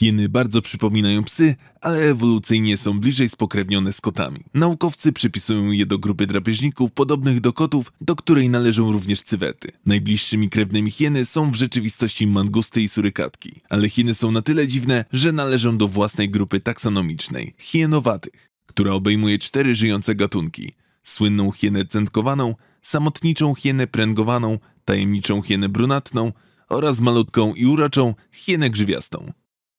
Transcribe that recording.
Hieny bardzo przypominają psy, ale ewolucyjnie są bliżej spokrewnione z kotami. Naukowcy przypisują je do grupy drapieżników podobnych do kotów, do której należą również cywety. Najbliższymi krewnymi hieny są w rzeczywistości mangusty i surykatki, ale hieny są na tyle dziwne, że należą do własnej grupy taksonomicznej – hienowatych, która obejmuje cztery żyjące gatunki. Słynną hienę centkowaną, samotniczą hienę pręgowaną, tajemniczą hienę brunatną oraz malutką i uraczą hienę grzywiastą.